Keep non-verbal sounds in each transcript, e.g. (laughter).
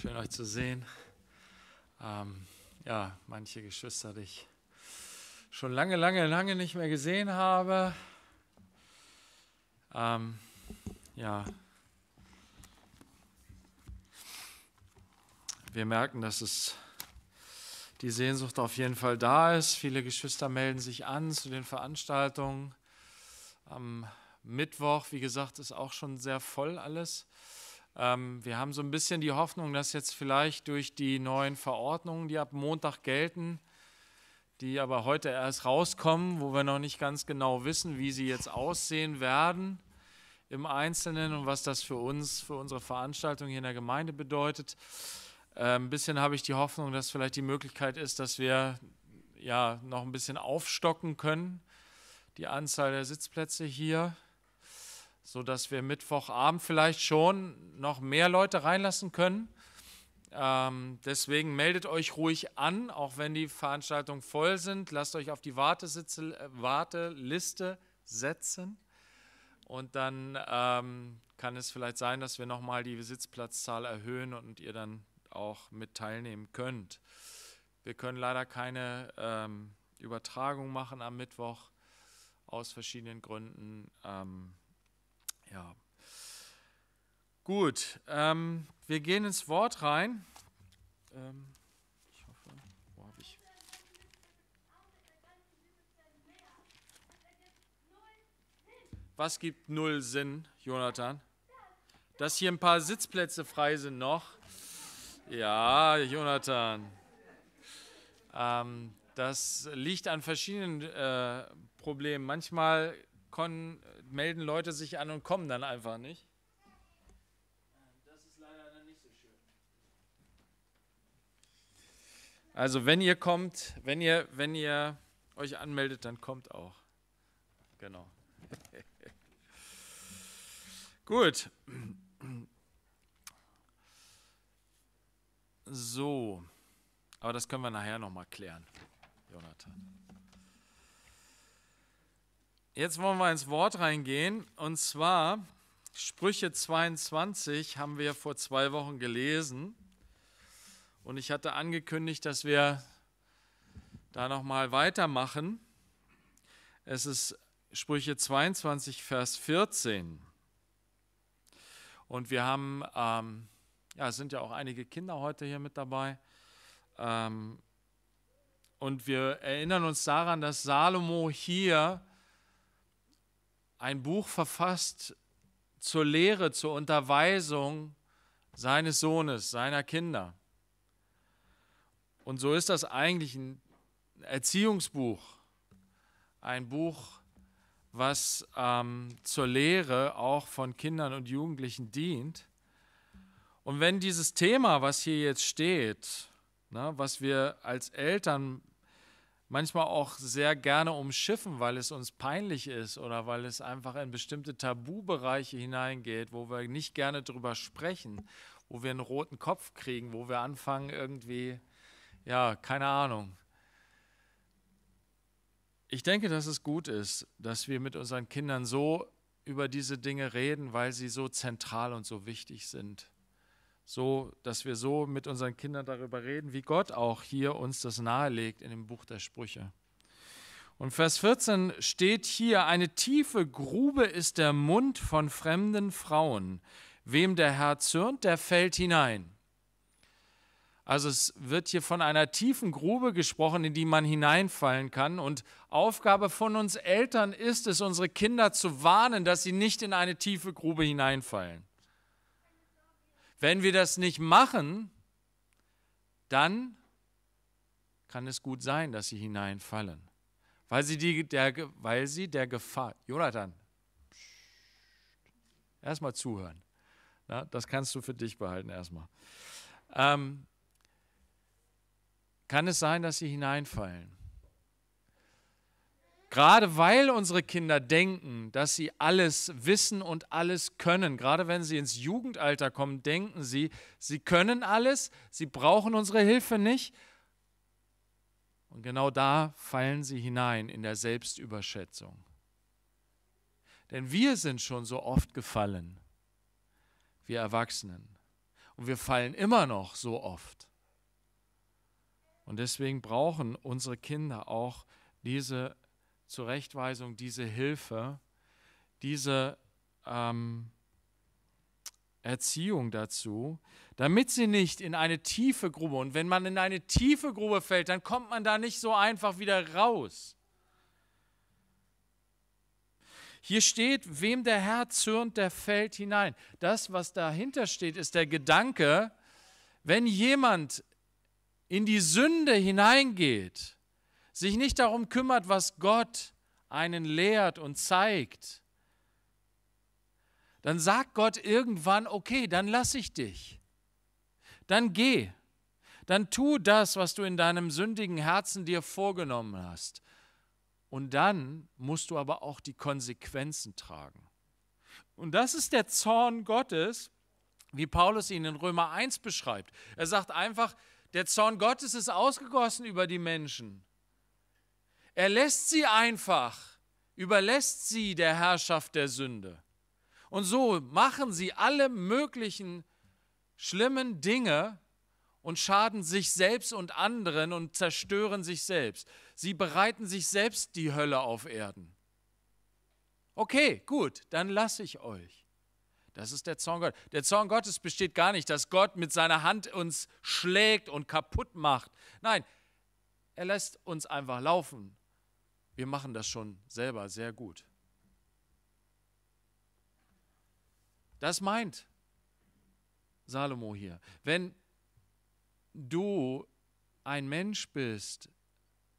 Schön euch zu sehen. Ähm, ja, manche Geschwister, die ich schon lange, lange, lange nicht mehr gesehen habe. Ähm, ja. Wir merken, dass es die Sehnsucht auf jeden Fall da ist. Viele Geschwister melden sich an zu den Veranstaltungen. Am Mittwoch, wie gesagt, ist auch schon sehr voll alles. Ähm, wir haben so ein bisschen die Hoffnung, dass jetzt vielleicht durch die neuen Verordnungen, die ab Montag gelten, die aber heute erst rauskommen, wo wir noch nicht ganz genau wissen, wie sie jetzt aussehen werden im Einzelnen und was das für uns, für unsere Veranstaltung hier in der Gemeinde bedeutet. Äh, ein bisschen habe ich die Hoffnung, dass vielleicht die Möglichkeit ist, dass wir ja noch ein bisschen aufstocken können, die Anzahl der Sitzplätze hier sodass wir Mittwochabend vielleicht schon noch mehr Leute reinlassen können. Ähm, deswegen meldet euch ruhig an, auch wenn die Veranstaltungen voll sind. Lasst euch auf die Wartesitze, äh, Warteliste setzen. Und dann ähm, kann es vielleicht sein, dass wir nochmal die Sitzplatzzahl erhöhen und ihr dann auch mit teilnehmen könnt. Wir können leider keine ähm, Übertragung machen am Mittwoch aus verschiedenen Gründen. Ähm, ja. Gut, ähm, wir gehen ins Wort rein. Ähm, ich hoffe, wo habe ich? Was gibt null Sinn, Jonathan? Dass hier ein paar Sitzplätze frei sind noch. Ja, Jonathan. Ähm, das liegt an verschiedenen äh, Problemen. Manchmal Con äh, melden Leute sich an und kommen dann einfach nicht. Das ist leider dann nicht so schön. Also wenn ihr kommt, wenn ihr, wenn ihr euch anmeldet, dann kommt auch. Genau. (laughs) Gut. So. Aber das können wir nachher nochmal klären, Jonathan jetzt wollen wir ins Wort reingehen. Und zwar Sprüche 22 haben wir vor zwei Wochen gelesen. Und ich hatte angekündigt, dass wir da nochmal weitermachen. Es ist Sprüche 22, Vers 14. Und wir haben, ähm, ja, es sind ja auch einige Kinder heute hier mit dabei. Ähm, und wir erinnern uns daran, dass Salomo hier ein Buch verfasst zur Lehre, zur Unterweisung seines Sohnes, seiner Kinder. Und so ist das eigentlich ein Erziehungsbuch, ein Buch, was ähm, zur Lehre auch von Kindern und Jugendlichen dient. Und wenn dieses Thema, was hier jetzt steht, na, ne, was wir als Eltern manchmal auch sehr gerne umschiffen, weil es uns peinlich ist oder weil es einfach in bestimmte Tabubereiche hineingeht, wo wir nicht gerne drüber sprechen, wo wir einen roten Kopf kriegen, wo wir anfangen irgendwie, ja, keine Ahnung. Ich denke, dass es gut ist, dass wir mit unseren Kindern so über diese Dinge reden, weil sie so zentral und so wichtig sind so, dass wir so mit unseren Kindern darüber reden, wie Gott auch hier uns das nahelegt in dem Buch der Sprüche. Und Vers 14 steht hier, eine tiefe Grube ist der Mund von fremden Frauen. Wem der Herr zürnt, der fällt hinein. Also es wird hier von einer tiefen Grube gesprochen, in die man hineinfallen kann. Und Aufgabe von uns Eltern ist es, unsere Kinder zu warnen, dass sie nicht in eine tiefe Grube hineinfallen. Wenn wir das nicht machen, dann kann es gut sein, dass sie hineinfallen, weil sie, die, der, weil sie der Gefahr. Jonathan, erstmal zuhören. Ja, das kannst du für dich behalten, erstmal. Ähm, kann es sein, dass sie hineinfallen? Gerade weil unsere Kinder denken, dass sie alles wissen und alles können, gerade wenn sie ins Jugendalter kommen, denken sie, sie können alles, sie brauchen unsere Hilfe nicht. Und genau da fallen sie hinein in der Selbstüberschätzung. Denn wir sind schon so oft gefallen, wir Erwachsenen. Und wir fallen immer noch so oft. Und deswegen brauchen unsere Kinder auch diese Zurechtweisung, diese Hilfe, diese ähm, Erziehung dazu, damit sie nicht in eine tiefe Grube, und wenn man in eine tiefe Grube fällt, dann kommt man da nicht so einfach wieder raus. Hier steht, wem der Herr zürnt, der fällt hinein. Das, was dahinter steht, ist der Gedanke, wenn jemand in die Sünde hineingeht, sich nicht darum kümmert, was Gott einen lehrt und zeigt, dann sagt Gott irgendwann, okay, dann lasse ich dich. Dann geh. Dann tu das, was du in deinem sündigen Herzen dir vorgenommen hast. Und dann musst du aber auch die Konsequenzen tragen. Und das ist der Zorn Gottes, wie Paulus ihn in Römer 1 beschreibt. Er sagt einfach, der Zorn Gottes ist ausgegossen über die Menschen. Er lässt sie einfach, überlässt sie der Herrschaft der Sünde. Und so machen sie alle möglichen schlimmen Dinge und schaden sich selbst und anderen und zerstören sich selbst. Sie bereiten sich selbst die Hölle auf Erden. Okay, gut, dann lasse ich euch. Das ist der Zorn Gottes. Der Zorn Gottes besteht gar nicht, dass Gott mit seiner Hand uns schlägt und kaputt macht. Nein, er lässt uns einfach laufen wir machen das schon selber sehr gut. Das meint Salomo hier. Wenn du ein Mensch bist,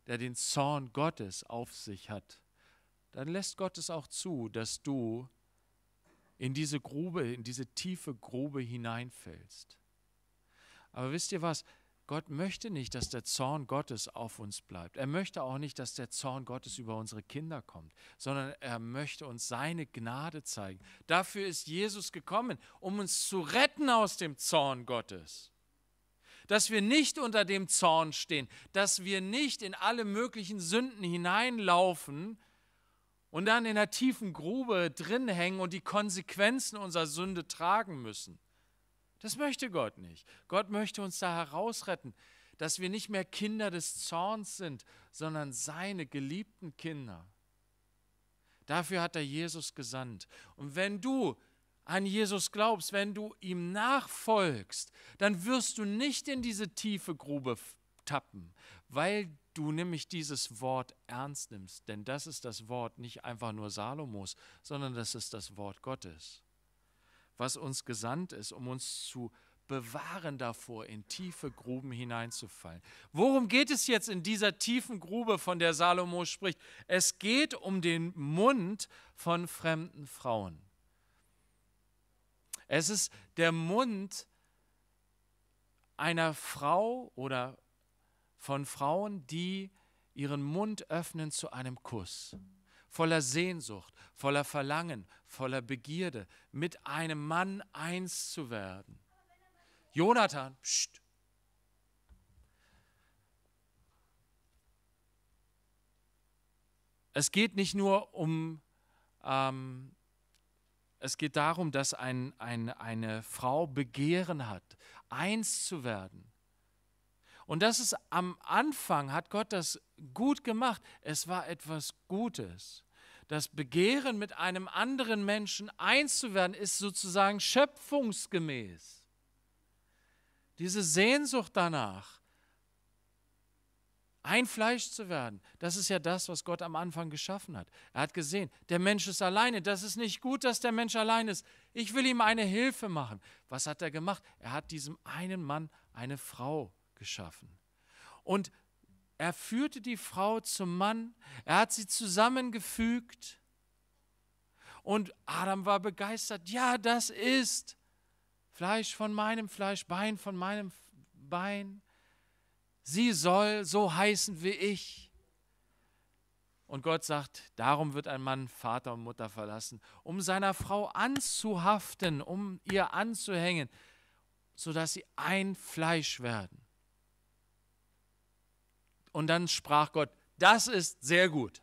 der den Zorn Gottes auf sich hat, dann lässt Gott es auch zu, dass du in diese Grube, in diese tiefe Grube hineinfällst. Aber wisst ihr was? Gott möchte nicht, dass der Zorn Gottes auf uns bleibt. Er möchte auch nicht, dass der Zorn Gottes über unsere Kinder kommt, sondern er möchte uns seine Gnade zeigen. Dafür ist Jesus gekommen, um uns zu retten aus dem Zorn Gottes dass wir nicht unter dem Zorn stehen, dass wir nicht in alle möglichen Sünden hineinlaufen und dann in der tiefen Grube drin hängen und die Konsequenzen unserer Sünde tragen müssen. Das möchte Gott nicht. Gott möchte uns da herausretten, dass wir nicht mehr Kinder des Zorns sind, sondern seine geliebten Kinder. Dafür hat er Jesus gesandt. Und wenn du an Jesus glaubst, wenn du ihm nachfolgst, dann wirst du nicht in diese tiefe Grube tappen, weil du nämlich dieses Wort ernst nimmst. Denn das ist das Wort nicht einfach nur Salomos, sondern das ist das Wort Gottes was uns gesandt ist, um uns zu bewahren davor, in tiefe Gruben hineinzufallen. Worum geht es jetzt in dieser tiefen Grube, von der Salomo spricht? Es geht um den Mund von fremden Frauen. Es ist der Mund einer Frau oder von Frauen, die ihren Mund öffnen zu einem Kuss voller Sehnsucht, voller Verlangen, voller Begierde, mit einem Mann eins zu werden. Jonathan, pst. Es geht nicht nur um, ähm, es geht darum, dass ein, ein, eine Frau Begehren hat, eins zu werden. Und das ist am Anfang, hat Gott das gut gemacht. Es war etwas Gutes. Das Begehren, mit einem anderen Menschen eins zu werden, ist sozusagen schöpfungsgemäß. Diese Sehnsucht danach, ein Fleisch zu werden, das ist ja das, was Gott am Anfang geschaffen hat. Er hat gesehen, der Mensch ist alleine. Das ist nicht gut, dass der Mensch allein ist. Ich will ihm eine Hilfe machen. Was hat er gemacht? Er hat diesem einen Mann eine Frau geschaffen. Und er führte die Frau zum Mann, er hat sie zusammengefügt. Und Adam war begeistert, ja, das ist Fleisch von meinem Fleisch, Bein von meinem Bein. Sie soll so heißen wie ich. Und Gott sagt, darum wird ein Mann Vater und Mutter verlassen, um seiner Frau anzuhaften, um ihr anzuhängen, sodass sie ein Fleisch werden. Und dann sprach Gott, das ist sehr gut.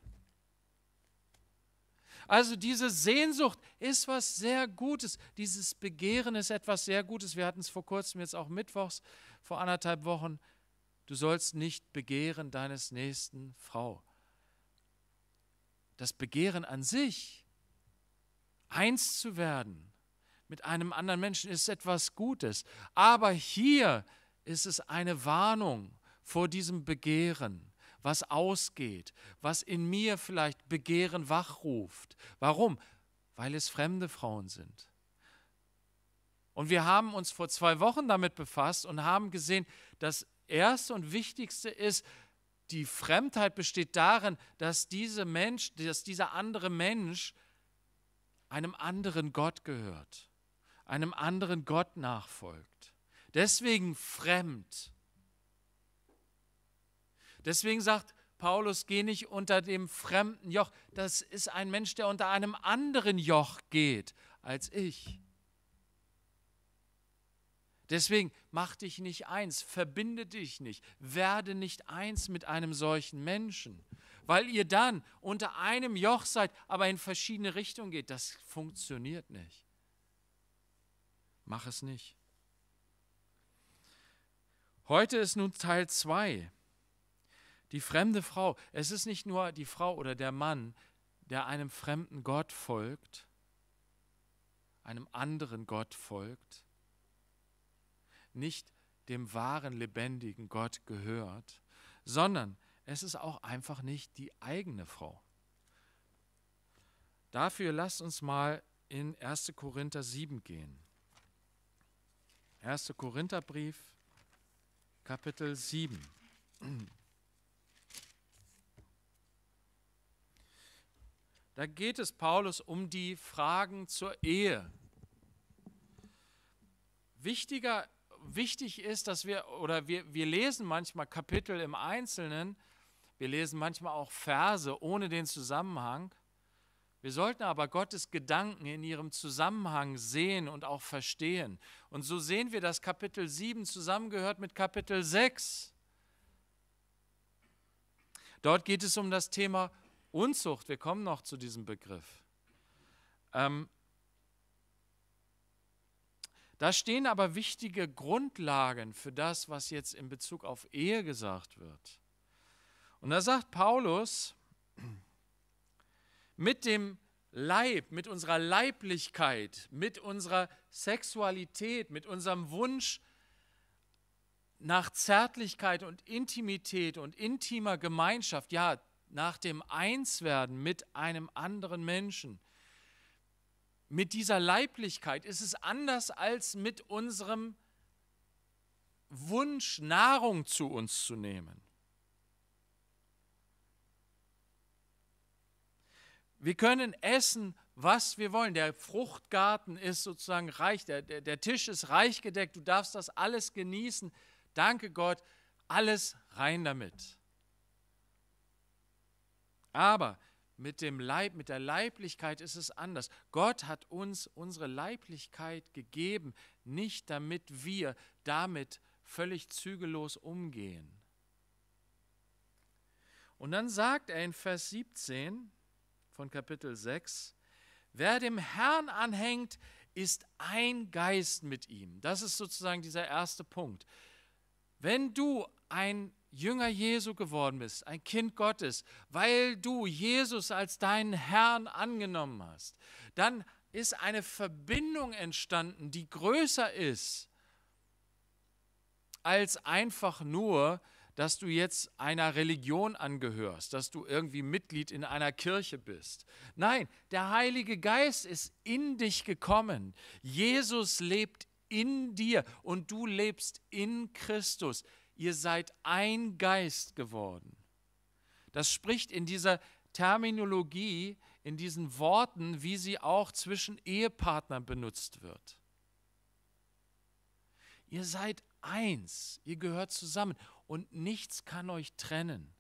Also diese Sehnsucht ist was sehr Gutes. Dieses Begehren ist etwas sehr Gutes. Wir hatten es vor kurzem jetzt auch Mittwochs, vor anderthalb Wochen. Du sollst nicht begehren deines nächsten Frau. Das Begehren an sich, eins zu werden mit einem anderen Menschen, ist etwas Gutes. Aber hier ist es eine Warnung vor diesem Begehren, was ausgeht, was in mir vielleicht Begehren wachruft. Warum? Weil es fremde Frauen sind. Und wir haben uns vor zwei Wochen damit befasst und haben gesehen, das Erste und Wichtigste ist, die Fremdheit besteht darin, dass, diese Mensch, dass dieser andere Mensch einem anderen Gott gehört, einem anderen Gott nachfolgt. Deswegen fremd. Deswegen sagt Paulus, geh nicht unter dem fremden Joch. Das ist ein Mensch, der unter einem anderen Joch geht als ich. Deswegen mach dich nicht eins, verbinde dich nicht, werde nicht eins mit einem solchen Menschen, weil ihr dann unter einem Joch seid, aber in verschiedene Richtungen geht. Das funktioniert nicht. Mach es nicht. Heute ist nun Teil 2 die fremde Frau, es ist nicht nur die Frau oder der Mann, der einem fremden Gott folgt, einem anderen Gott folgt, nicht dem wahren, lebendigen Gott gehört, sondern es ist auch einfach nicht die eigene Frau. Dafür lasst uns mal in 1. Korinther 7 gehen. 1. Korintherbrief, Kapitel 7. Da geht es Paulus um die Fragen zur Ehe. Wichtiger, wichtig ist, dass wir, oder wir, wir lesen manchmal Kapitel im Einzelnen, wir lesen manchmal auch Verse ohne den Zusammenhang. Wir sollten aber Gottes Gedanken in ihrem Zusammenhang sehen und auch verstehen. Und so sehen wir, dass Kapitel 7 zusammengehört mit Kapitel 6. Dort geht es um das Thema Unzucht, wir kommen noch zu diesem Begriff. Ähm, da stehen aber wichtige Grundlagen für das, was jetzt in Bezug auf Ehe gesagt wird. Und da sagt Paulus, mit dem Leib, mit unserer Leiblichkeit, mit unserer Sexualität, mit unserem Wunsch nach Zärtlichkeit und Intimität und intimer Gemeinschaft, ja, nach dem Einswerden mit einem anderen Menschen. Mit dieser Leiblichkeit ist es anders als mit unserem Wunsch, Nahrung zu uns zu nehmen. Wir können essen, was wir wollen. Der Fruchtgarten ist sozusagen reich, der, der, der, Tisch ist reich gedeckt, du darfst das alles genießen. Danke Gott, alles rein damit. Aber mit dem Leib, mit der Leiblichkeit ist es anders. Gott hat uns unsere Leiblichkeit gegeben, nicht damit wir damit völlig zügellos umgehen. Und dann sagt er in Vers 17 von Kapitel 6, wer dem Herrn anhängt, ist ein Geist mit ihm. Das ist sozusagen dieser erste Punkt. Wenn du ein Jünger Jesu geworden bist, ein Kind Gottes, weil du Jesus als deinen Herrn angenommen hast, dann ist eine Verbindung entstanden, die größer ist als einfach nur, dass du jetzt einer Religion angehörst, dass du irgendwie Mitglied in einer Kirche bist. Nein, der Heilige Geist ist in dich gekommen. Jesus lebt in dir und du lebst in Christus ihr seid ein Geist geworden. Das spricht in dieser Terminologie, in diesen Worten, wie sie auch zwischen Ehepartnern benutzt wird. Ihr seid eins, ihr gehört zusammen und nichts kann euch trennen.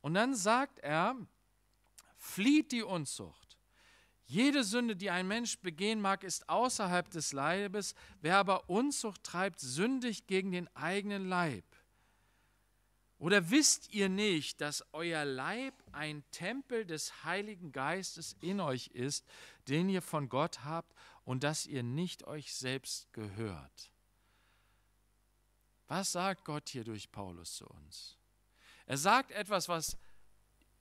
Und dann sagt er, flieht die Unzucht. Jede Sünde, die ein Mensch begehen mag, ist außerhalb des Leibes. Wer aber Unzucht treibt, sündigt gegen den eigenen Leib. Oder wisst ihr nicht, dass euer Leib ein Tempel des Heiligen Geistes in euch ist, den ihr von Gott habt und dass ihr nicht euch selbst gehört? Was sagt Gott hier durch Paulus zu uns? Er sagt etwas, was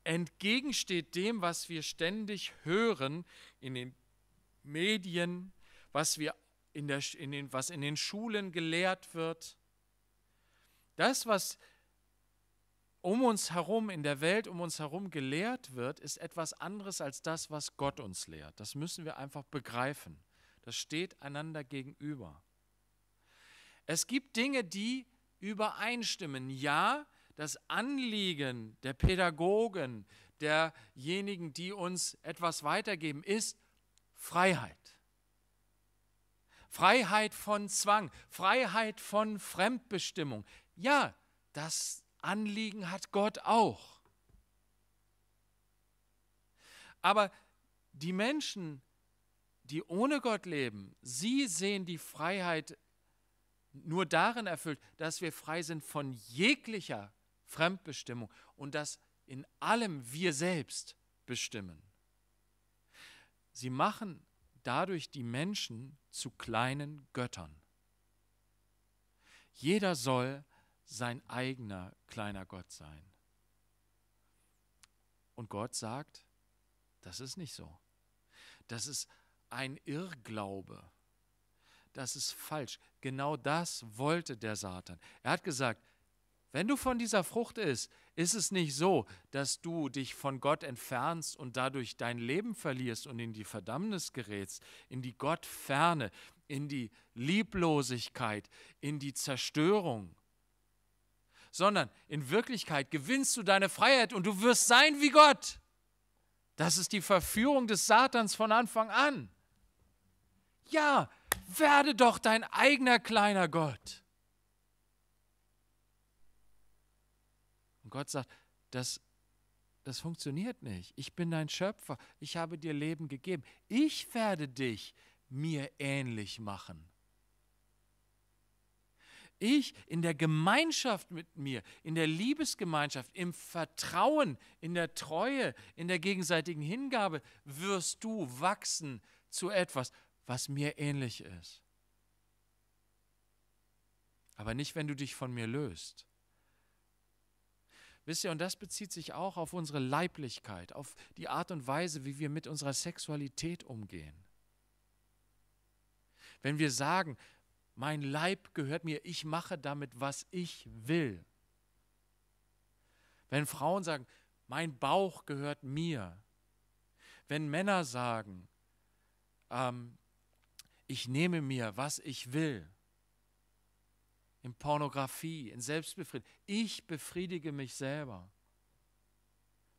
entgegensteht dem, was wir ständig hören in den Medien, was, wir in der, in den, was in den Schulen gelehrt wird. Das, was um uns herum, in der Welt um uns herum gelehrt wird, ist etwas anderes als das, was Gott uns lehrt. Das müssen wir einfach begreifen. Das steht einander gegenüber. Es gibt Dinge, die übereinstimmen. Ja, das Anliegen der Pädagogen, derjenigen, die uns etwas weitergeben, ist Freiheit. Freiheit von Zwang, Freiheit von Fremdbestimmung. Ja, das Anliegen hat Gott auch. Aber die Menschen, die ohne Gott leben, sie sehen die Freiheit nur darin erfüllt, dass wir frei sind von jeglicher Fremdbestimmung und das in allem wir selbst bestimmen. Sie machen dadurch die Menschen zu kleinen Göttern. Jeder soll sein eigener kleiner Gott sein. Und Gott sagt, das ist nicht so. Das ist ein Irrglaube. Das ist falsch. Genau das wollte der Satan. Er hat gesagt, wenn du von dieser Frucht isst, ist es nicht so, dass du dich von Gott entfernst und dadurch dein Leben verlierst und in die Verdammnis gerätst, in die Gottferne, in die Lieblosigkeit, in die Zerstörung, sondern in Wirklichkeit gewinnst du deine Freiheit und du wirst sein wie Gott. Das ist die Verführung des Satans von Anfang an. Ja, werde doch dein eigener kleiner Gott. Gott sagt, das, das funktioniert nicht. Ich bin dein Schöpfer. Ich habe dir Leben gegeben. Ich werde dich mir ähnlich machen. Ich in der Gemeinschaft mit mir, in der Liebesgemeinschaft, im Vertrauen, in der Treue, in der gegenseitigen Hingabe wirst du wachsen zu etwas, was mir ähnlich ist. Aber nicht, wenn du dich von mir löst. Wisst ihr, und das bezieht sich auch auf unsere Leiblichkeit, auf die Art und Weise, wie wir mit unserer Sexualität umgehen. Wenn wir sagen, mein Leib gehört mir, ich mache damit, was ich will. Wenn Frauen sagen, mein Bauch gehört mir. Wenn Männer sagen, ähm, ich nehme mir, was ich will in Pornografie, in Selbstbefriedigung. Ich befriedige mich selber.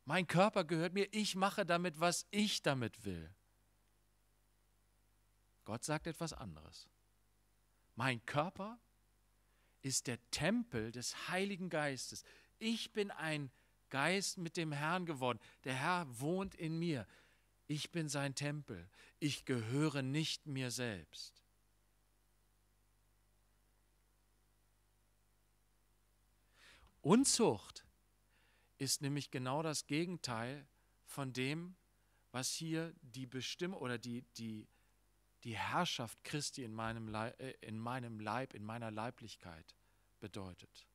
Mein Körper gehört mir, ich mache damit, was ich damit will. Gott sagt etwas anderes. Mein Körper ist der Tempel des Heiligen Geistes. Ich bin ein Geist mit dem Herrn geworden. Der Herr wohnt in mir. Ich bin sein Tempel. Ich gehöre nicht mir selbst. Unzucht ist nämlich genau das Gegenteil von dem, was hier die Bestimmung oder die, die, die Herrschaft Christi in meinem, Leib, äh, in meinem Leib, in meiner Leiblichkeit bedeutet.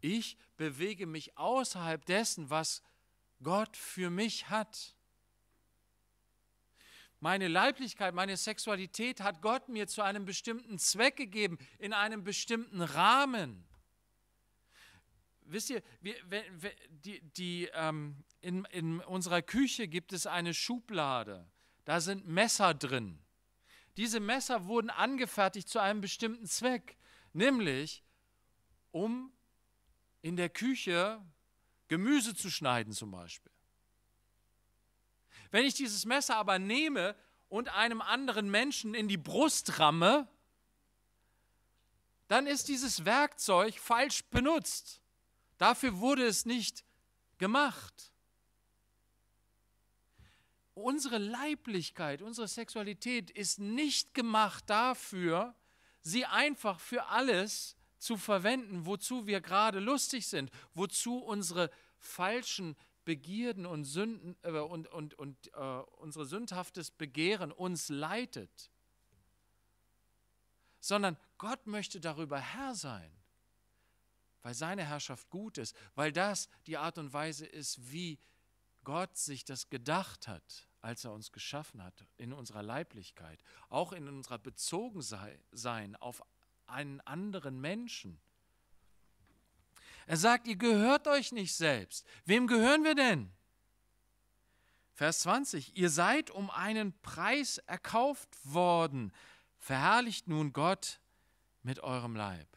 Ich bewege mich außerhalb dessen, was Gott für mich hat. Meine Leiblichkeit, meine Sexualität hat Gott mir zu einem bestimmten Zweck gegeben, in einem bestimmten Rahmen. Wisst ihr, wir, die, die, ähm, in, in unserer Küche gibt es eine Schublade. Da sind Messer drin. Diese Messer wurden angefertigt zu einem bestimmten Zweck, nämlich um in der Küche Gemüse zu schneiden zum Beispiel. Wenn ich dieses Messer aber nehme und einem anderen Menschen in die Brust ramme, dann ist dieses Werkzeug falsch benutzt. Dafür wurde es nicht gemacht. Unsere Leiblichkeit, unsere Sexualität ist nicht gemacht dafür, sie einfach für alles zu verwenden, wozu wir gerade lustig sind, wozu unsere falschen Begierden und, Sünden, äh, und, und, und äh, unsere sündhaftes Begehren uns leitet, sondern Gott möchte darüber Herr sein weil seine Herrschaft gut ist, weil das die Art und Weise ist, wie Gott sich das gedacht hat, als er uns geschaffen hat, in unserer Leiblichkeit, auch in unserer Bezogensein auf einen anderen Menschen. Er sagt, ihr gehört euch nicht selbst. Wem gehören wir denn? Vers 20, ihr seid um einen Preis erkauft worden. Verherrlicht nun Gott mit eurem Leib.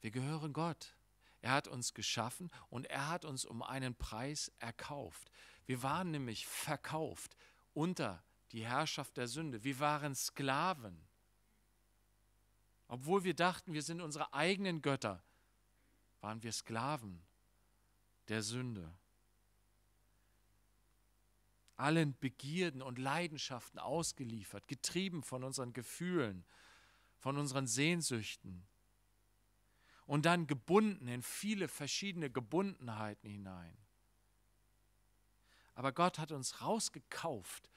Wir gehören Gott. Er hat uns geschaffen und er hat uns um einen Preis erkauft. Wir waren nämlich verkauft unter die Herrschaft der Sünde. Wir waren Sklaven. Obwohl wir dachten, wir sind unsere eigenen Götter, waren wir Sklaven der Sünde. Allen Begierden und Leidenschaften ausgeliefert, getrieben von unseren Gefühlen, von unseren Sehnsüchten, und dann gebunden in viele verschiedene Gebundenheiten hinein. Aber Gott hat uns rausgekauft,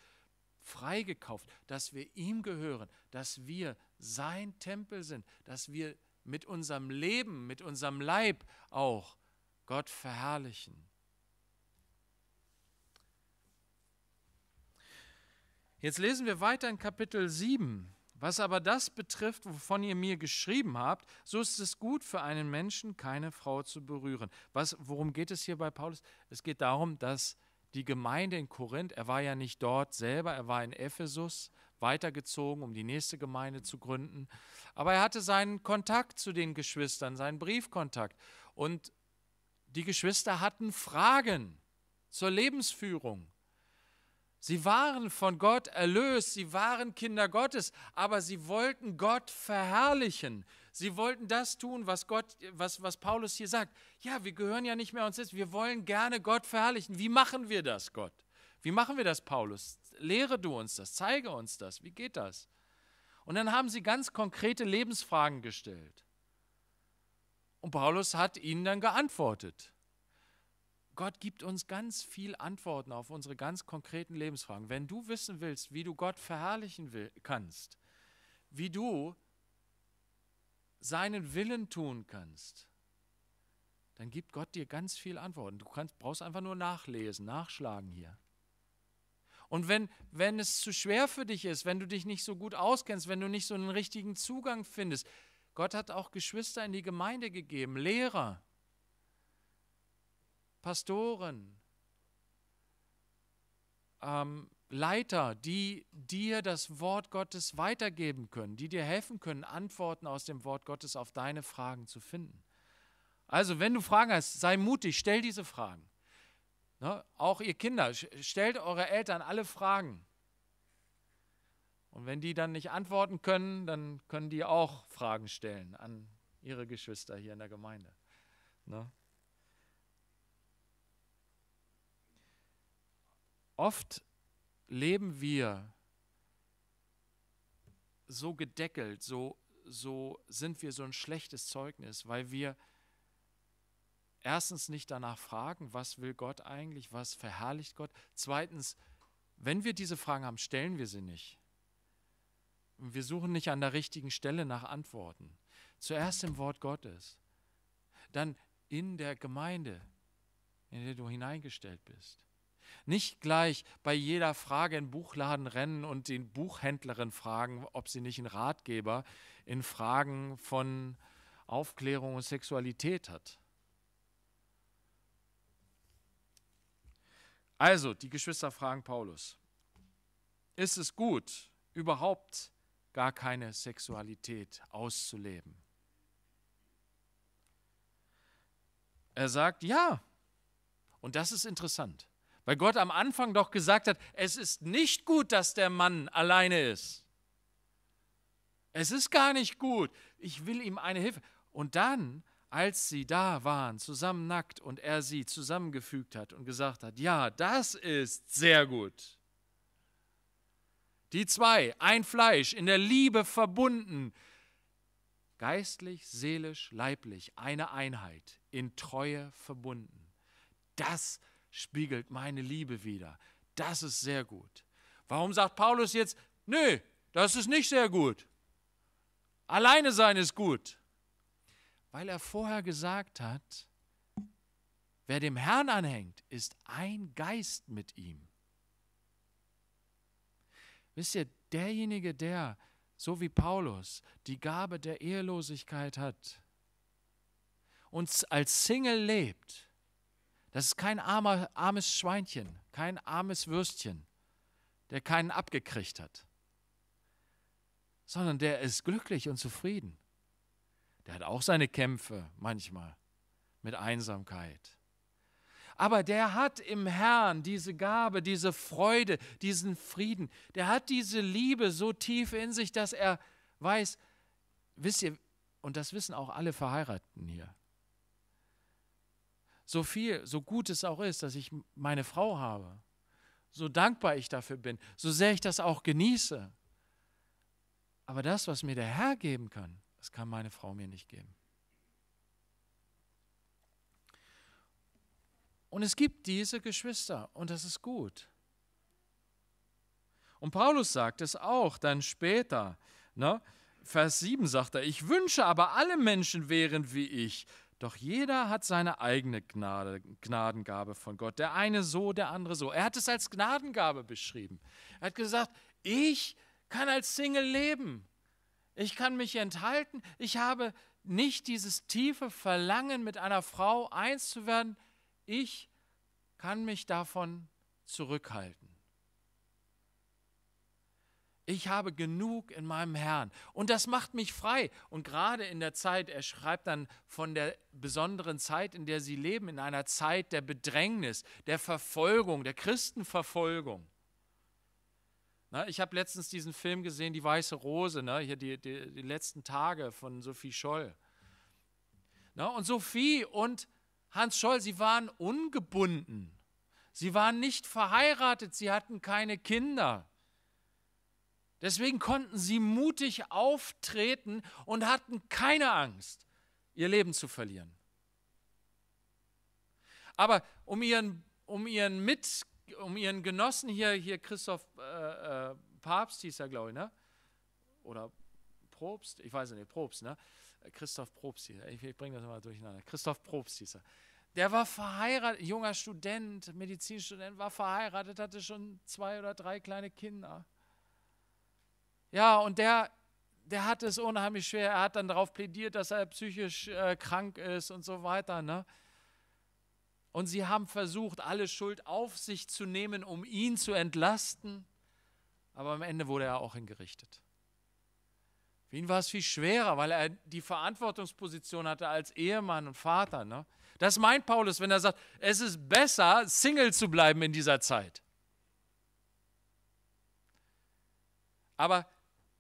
freigekauft, dass wir ihm gehören, dass wir sein Tempel sind, dass wir mit unserem Leben, mit unserem Leib auch Gott verherrlichen. Jetzt lesen wir weiter in Kapitel 7. Was aber das betrifft, wovon ihr mir geschrieben habt, so ist es gut für einen Menschen, keine Frau zu berühren. Was, worum geht es hier bei Paulus? Es geht darum, dass die Gemeinde in Korinth, er war ja nicht dort selber, er war in Ephesus weitergezogen, um die nächste Gemeinde zu gründen. Aber er hatte seinen Kontakt zu den Geschwistern, seinen Briefkontakt. Und die Geschwister hatten Fragen zur Lebensführung, Sie waren von Gott erlöst, sie waren Kinder Gottes, aber sie wollten Gott verherrlichen. Sie wollten das tun, was, Gott, was, was Paulus hier sagt. Ja, wir gehören ja nicht mehr uns selbst, wir wollen gerne Gott verherrlichen. Wie machen wir das, Gott? Wie machen wir das, Paulus? Lehre du uns das, zeige uns das, wie geht das? Und dann haben sie ganz konkrete Lebensfragen gestellt. Und Paulus hat ihnen dann geantwortet. Gott gibt uns ganz viel Antworten auf unsere ganz konkreten Lebensfragen. Wenn du wissen willst, wie du Gott verherrlichen will, kannst, wie du seinen Willen tun kannst, dann gibt Gott dir ganz viel Antworten. Du kannst, brauchst einfach nur nachlesen, nachschlagen hier. Und wenn, wenn es zu schwer für dich ist, wenn du dich nicht so gut auskennst, wenn du nicht so einen richtigen Zugang findest, Gott hat auch Geschwister in die Gemeinde gegeben, Lehrer, Pastoren, ähm, Leiter, die dir das Wort Gottes weitergeben können, die dir helfen können, Antworten aus dem Wort Gottes auf deine Fragen zu finden. Also, wenn du Fragen hast, sei mutig, stell diese Fragen. Ne? Auch ihr Kinder, stellt eure Eltern alle Fragen. Und wenn die dann nicht antworten können, dann können die auch Fragen stellen an ihre Geschwister hier in der Gemeinde. Ne? Oft leben wir so gedeckelt, so, so sind wir so ein schlechtes Zeugnis, weil wir erstens nicht danach fragen, was will Gott eigentlich, was verherrlicht Gott. Zweitens, wenn wir diese Fragen haben, stellen wir sie nicht. wir suchen nicht an der richtigen Stelle nach Antworten. Zuerst im Wort Gottes, dann in der Gemeinde, in der du hineingestellt bist. Nicht gleich bei jeder Frage in den Buchladen rennen und den Buchhändlerin fragen, ob sie nicht einen Ratgeber in Fragen von Aufklärung und Sexualität hat. Also, die Geschwister fragen Paulus, ist es gut, überhaupt gar keine Sexualität auszuleben? Er sagt ja. Und das ist interessant. Weil Gott am Anfang doch gesagt hat, es ist nicht gut, dass der Mann alleine ist. Es ist gar nicht gut. Ich will ihm eine Hilfe. Und dann, als sie da waren, zusammen nackt und er sie zusammengefügt hat und gesagt hat, ja, das ist sehr gut. Die zwei, ein Fleisch, in der Liebe verbunden, geistlich, seelisch, leiblich, eine Einheit, in Treue verbunden. Das ist spiegelt meine Liebe wider. Das ist sehr gut. Warum sagt Paulus jetzt, nö, das ist nicht sehr gut. Alleine sein ist gut. Weil er vorher gesagt hat, wer dem Herrn anhängt, ist ein Geist mit ihm. Wisst ihr, derjenige, der, so wie Paulus, die Gabe der Ehelosigkeit hat und als Single lebt, das ist kein armer, armes Schweinchen, kein armes Würstchen, der keinen abgekriegt hat, sondern der ist glücklich und zufrieden. Der hat auch seine Kämpfe manchmal mit Einsamkeit. Aber der hat im Herrn diese Gabe, diese Freude, diesen Frieden. Der hat diese Liebe so tief in sich, dass er weiß, wisst ihr, und das wissen auch alle Verheirateten hier, so viel, so gut es auch ist, dass ich meine Frau habe, so dankbar ich dafür bin, so sehr ich das auch genieße. Aber das, was mir der Herr geben kann, das kann meine Frau mir nicht geben. Und es gibt diese Geschwister und das ist gut. Und Paulus sagt es auch dann später. Ne? Vers 7 sagt er, ich wünsche aber alle Menschen wären wie ich, doch jeder hat seine eigene Gnade, Gnadengabe von Gott. Der eine so, der andere so. Er hat es als Gnadengabe beschrieben. Er hat gesagt, ich kann als Single leben. Ich kann mich enthalten. Ich habe nicht dieses tiefe Verlangen, mit einer Frau eins zu werden. Ich kann mich davon zurückhalten. Ich habe genug in meinem Herrn. Und das macht mich frei. Und gerade in der Zeit, er schreibt dann von der besonderen Zeit, in der sie leben, in einer Zeit der Bedrängnis, der Verfolgung, der Christenverfolgung. Na, ich habe letztens diesen Film gesehen, Die Weiße Rose, ne, hier die, die, die letzten Tage von Sophie Scholl. Na, und Sophie und Hans Scholl, sie waren ungebunden. Sie waren nicht verheiratet, sie hatten keine Kinder. Deswegen konnten sie mutig auftreten und hatten keine Angst, ihr Leben zu verlieren. Aber um ihren, um ihren Mit, um ihren Genossen hier, hier Christoph äh, äh, Papst hieß er, glaube ich, ne? Oder Probst, ich weiß nicht, Probst, ne? Christoph Probst hieß er. Ich, ich bringe das mal durcheinander. Christoph Probst hieß er. Der war verheiratet, junger Student, Medizinstudent, war verheiratet, hatte schon zwei oder drei kleine Kinder. Ja, und der, der hat es unheimlich schwer. Er hat dann darauf plädiert, dass er psychisch äh, krank ist und so weiter. Ne? Und sie haben versucht, alle Schuld auf sich zu nehmen, um ihn zu entlasten. Aber am Ende wurde er auch hingerichtet. Für ihn war es viel schwerer, weil er die Verantwortungsposition hatte als Ehemann und Vater. Ne? Das meint Paulus, wenn er sagt, es ist besser, Single zu bleiben in dieser Zeit. Aber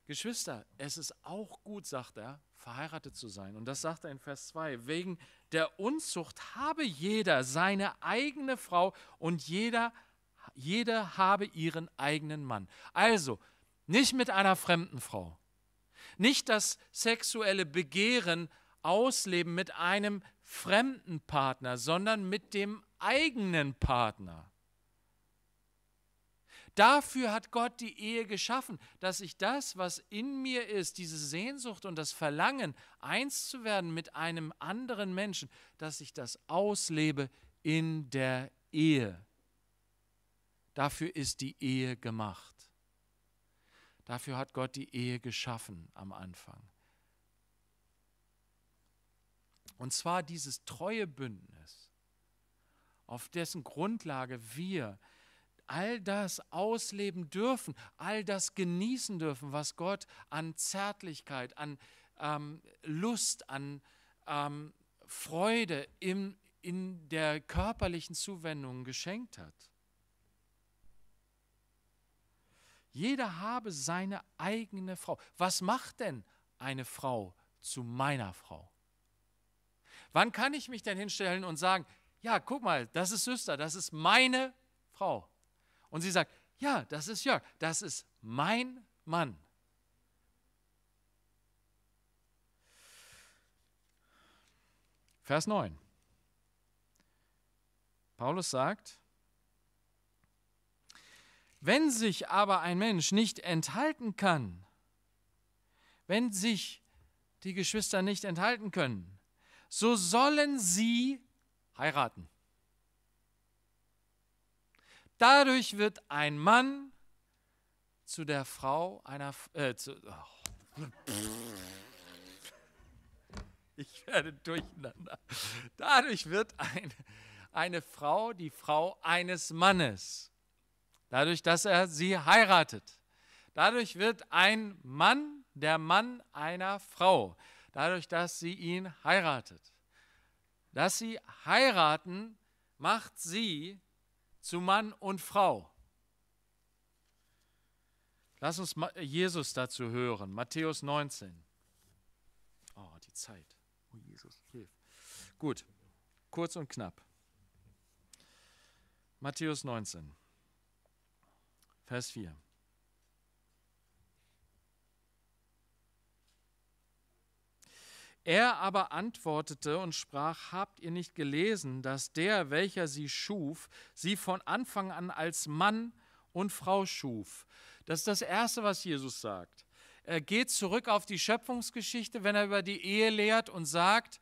Geschwister, es ist auch gut, sagt er, verheiratet zu sein. Und das sagt er in Vers 2. Wegen der Unzucht habe jeder seine eigene Frau und jeder, jede habe ihren eigenen Mann. Also, nicht mit einer fremden Frau. Nicht das sexuelle Begehren ausleben mit einem fremden Partner, sondern mit dem eigenen Partner. Dafür hat Gott die Ehe geschaffen, dass ich das, was in mir ist, diese Sehnsucht und das Verlangen, eins zu werden mit einem anderen Menschen, dass ich das auslebe in der Ehe. Dafür ist die Ehe gemacht. Dafür hat Gott die Ehe geschaffen am Anfang. Und zwar dieses treue Bündnis, auf dessen Grundlage wir all das ausleben dürfen, all das genießen dürfen, was Gott an Zärtlichkeit, an ähm, Lust, an ähm, Freude im, in der körperlichen Zuwendung geschenkt hat. Jeder habe seine eigene Frau. Was macht denn eine Frau zu meiner Frau? Wann kann ich mich denn hinstellen und sagen, ja, guck mal, das ist Süster, das ist meine Frau. Und sie sagt, ja, das ist Jörg, das ist mein Mann. Vers 9. Paulus sagt, wenn sich aber ein Mensch nicht enthalten kann, wenn sich die Geschwister nicht enthalten können, so sollen sie heiraten. Dadurch wird ein Mann zu der Frau einer. Äh, zu, oh. Ich werde durcheinander. Dadurch wird ein, eine Frau die Frau eines Mannes. Dadurch, dass er sie heiratet. Dadurch wird ein Mann der Mann einer Frau. Dadurch, dass sie ihn heiratet. Dass sie heiraten, macht sie zu Mann und Frau. Lass uns Jesus dazu hören. Matthäus 19. Oh, die Zeit. Oh, Jesus, hilf. Gut, kurz und knapp. Matthäus 19, Vers 4. Er aber antwortete und sprach, habt ihr nicht gelesen, dass der, welcher sie schuf, sie von Anfang an als Mann und Frau schuf? Das ist das Erste, was Jesus sagt. Er geht zurück auf die Schöpfungsgeschichte, wenn er über die Ehe lehrt und sagt,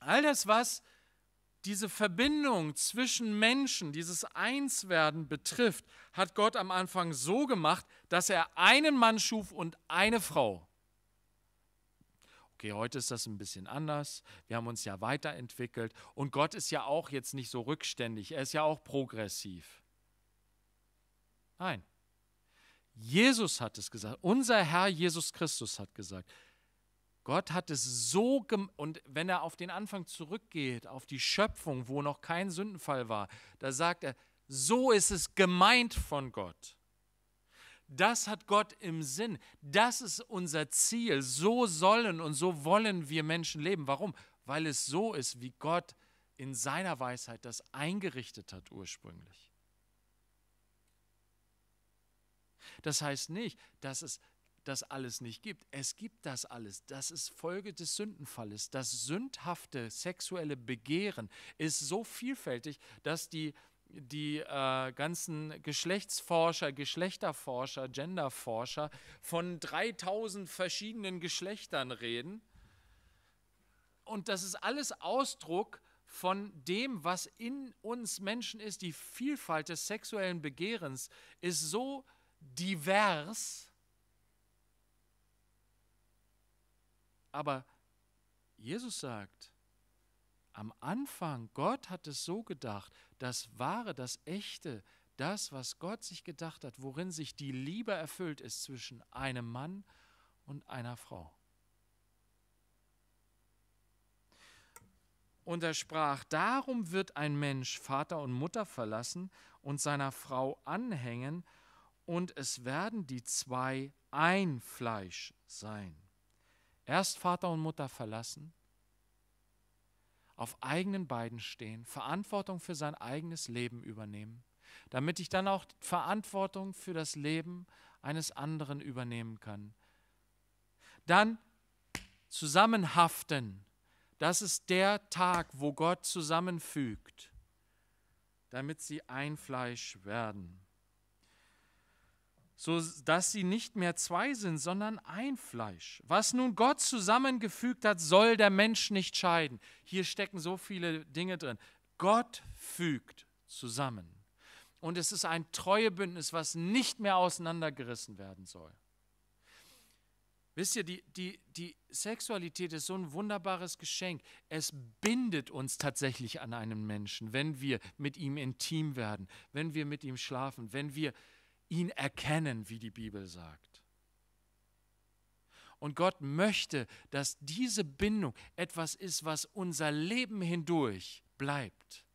all das, was diese Verbindung zwischen Menschen, dieses Einswerden betrifft, hat Gott am Anfang so gemacht, dass er einen Mann schuf und eine Frau okay, heute ist das ein bisschen anders. Wir haben uns ja weiterentwickelt. Und Gott ist ja auch jetzt nicht so rückständig. Er ist ja auch progressiv. Nein. Jesus hat es gesagt. Unser Herr Jesus Christus hat gesagt. Gott hat es so gemacht. und wenn er auf den Anfang zurückgeht, auf die Schöpfung, wo noch kein Sündenfall war, da sagt er, so ist es gemeint von Gott. Das hat Gott im Sinn. Das ist unser Ziel. So sollen und so wollen wir Menschen leben. Warum? Weil es so ist, wie Gott in seiner Weisheit das eingerichtet hat ursprünglich. Das heißt nicht, dass es das alles nicht gibt. Es gibt das alles. Das ist Folge des Sündenfalles. Das sündhafte sexuelle Begehren ist so vielfältig, dass die die äh, ganzen Geschlechtsforscher, Geschlechterforscher, Genderforscher von 3000 verschiedenen Geschlechtern reden. Und das ist alles Ausdruck von dem, was in uns Menschen ist. Die Vielfalt des sexuellen Begehrens ist so divers, aber Jesus sagt, am Anfang, Gott hat es so gedacht, das Wahre, das Echte, das, was Gott sich gedacht hat, worin sich die Liebe erfüllt ist zwischen einem Mann und einer Frau. Und er sprach, darum wird ein Mensch Vater und Mutter verlassen und seiner Frau anhängen, und es werden die zwei ein Fleisch sein. Erst Vater und Mutter verlassen, auf eigenen Beinen stehen, Verantwortung für sein eigenes Leben übernehmen, damit ich dann auch Verantwortung für das Leben eines anderen übernehmen kann. Dann zusammenhaften. Das ist der Tag, wo Gott zusammenfügt, damit sie ein Fleisch werden so dass sie nicht mehr zwei sind, sondern ein Fleisch. Was nun Gott zusammengefügt hat, soll der Mensch nicht scheiden. Hier stecken so viele Dinge drin. Gott fügt zusammen. Und es ist ein Treuebündnis, was nicht mehr auseinandergerissen werden soll. Wisst ihr, die, die, die Sexualität ist so ein wunderbares Geschenk. Es bindet uns tatsächlich an einen Menschen, wenn wir mit ihm intim werden, wenn wir mit ihm schlafen, wenn wir ihn erkennen, wie die Bibel sagt. Und Gott möchte, dass diese Bindung etwas ist, was unser Leben hindurch bleibt,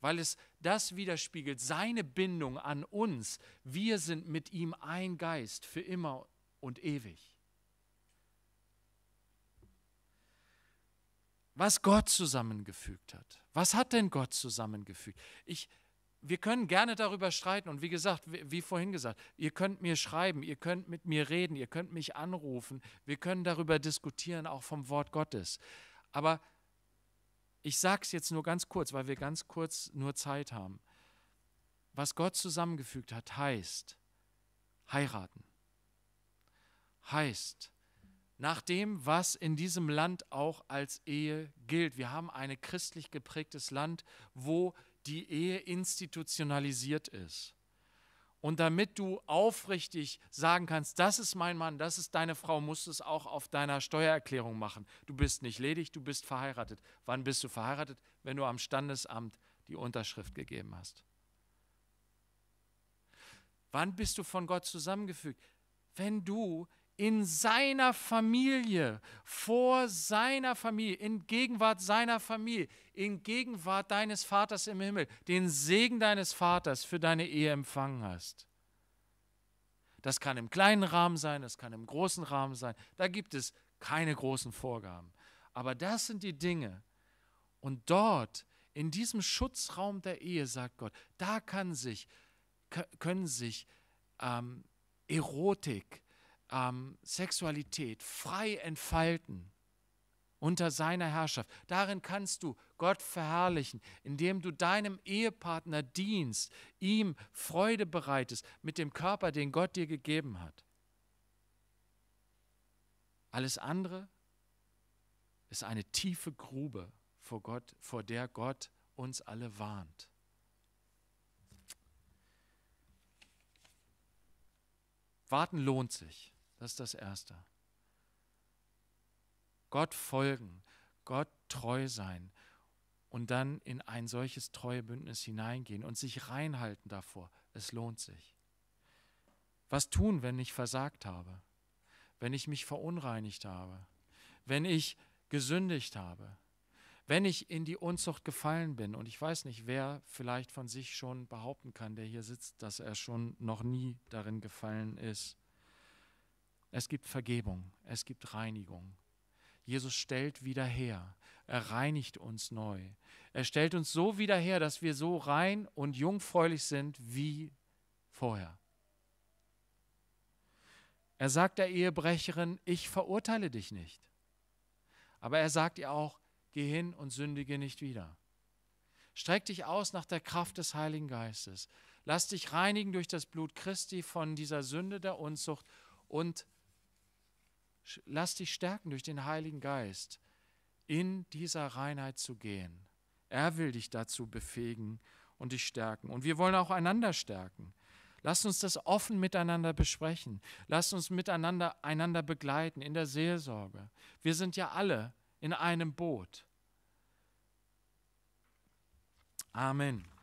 weil es das widerspiegelt, seine Bindung an uns. Wir sind mit ihm ein Geist für immer und ewig. Was Gott zusammengefügt hat. Was hat denn Gott zusammengefügt? Ich wir können gerne darüber streiten. Und wie gesagt, wie vorhin gesagt, ihr könnt mir schreiben, ihr könnt mit mir reden, ihr könnt mich anrufen. Wir können darüber diskutieren, auch vom Wort Gottes. Aber ich sage es jetzt nur ganz kurz, weil wir ganz kurz nur Zeit haben. Was Gott zusammengefügt hat, heißt heiraten. Heißt, nach dem, was in diesem Land auch als Ehe gilt. Wir haben ein christlich geprägtes Land, wo die Ehe institutionalisiert ist. Und damit du aufrichtig sagen kannst, das ist mein Mann, das ist deine Frau, musst du es auch auf deiner Steuererklärung machen. Du bist nicht ledig, du bist verheiratet. Wann bist du verheiratet? Wenn du am Standesamt die Unterschrift gegeben hast. Wann bist du von Gott zusammengefügt? Wenn du in seiner Familie, vor seiner Familie, in Gegenwart seiner Familie, in Gegenwart deines Vaters im Himmel, den Segen deines Vaters für deine Ehe empfangen hast. Das kann im kleinen Rahmen sein, das kann im großen Rahmen sein. Da gibt es keine großen Vorgaben. Aber das sind die Dinge. Und dort, in diesem Schutzraum der Ehe, sagt Gott, da kann sich, können sich ähm, Erotik, ähm, Sexualität frei entfalten unter seiner Herrschaft. Darin kannst du Gott verherrlichen, indem du deinem Ehepartner dienst, ihm Freude bereitest mit dem Körper, den Gott dir gegeben hat. Alles andere ist eine tiefe Grube, vor, Gott, vor der Gott uns alle warnt. Warten lohnt sich. Das ist das Erste. Gott folgen, Gott treu sein und dann in ein solches Treuebündnis hineingehen und sich reinhalten davor. Es lohnt sich. Was tun, wenn ich versagt habe? Wenn ich mich verunreinigt habe? Wenn ich gesündigt habe? Wenn ich in die Unzucht gefallen bin? Und ich weiß nicht, wer vielleicht von sich schon behaupten kann, der hier sitzt, dass er schon noch nie darin gefallen ist. Es gibt Vergebung, es gibt Reinigung. Jesus stellt wieder her, er reinigt uns neu. Er stellt uns so wieder her, dass wir so rein und jungfräulich sind wie vorher. Er sagt der Ehebrecherin, ich verurteile dich nicht. Aber er sagt ihr auch, geh hin und sündige nicht wieder. Streck dich aus nach der Kraft des Heiligen Geistes. Lass dich reinigen durch das Blut Christi von dieser Sünde der Unzucht und lass dich stärken durch den Heiligen Geist, in dieser Reinheit zu gehen. Er will dich dazu befähigen und dich stärken. Und wir wollen auch einander stärken. Lass uns das offen miteinander besprechen. Lass uns miteinander einander begleiten in der Seelsorge. Wir sind ja alle in einem Boot. Amen.